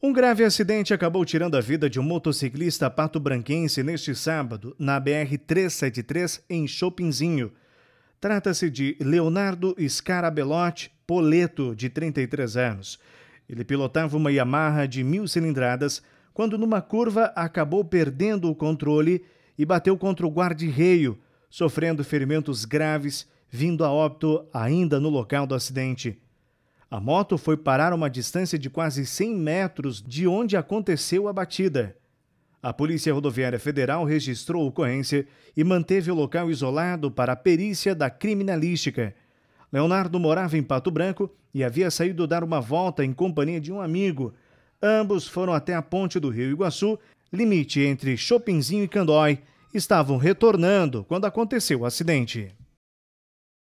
Um grave acidente acabou tirando a vida de um motociclista pato-branquense neste sábado, na BR-373, em Chopinzinho. Trata-se de Leonardo Scarabellotti Poleto, de 33 anos. Ele pilotava uma Yamaha de mil cilindradas quando, numa curva, acabou perdendo o controle e bateu contra o guarda-reio, sofrendo ferimentos graves, vindo a óbito ainda no local do acidente. A moto foi parar a uma distância de quase 100 metros de onde aconteceu a batida. A Polícia Rodoviária Federal registrou a ocorrência e manteve o local isolado para a perícia da criminalística. Leonardo morava em Pato Branco e havia saído dar uma volta em companhia de um amigo. Ambos foram até a ponte do Rio Iguaçu, limite entre Chopinzinho e Candói. Estavam retornando quando aconteceu o acidente.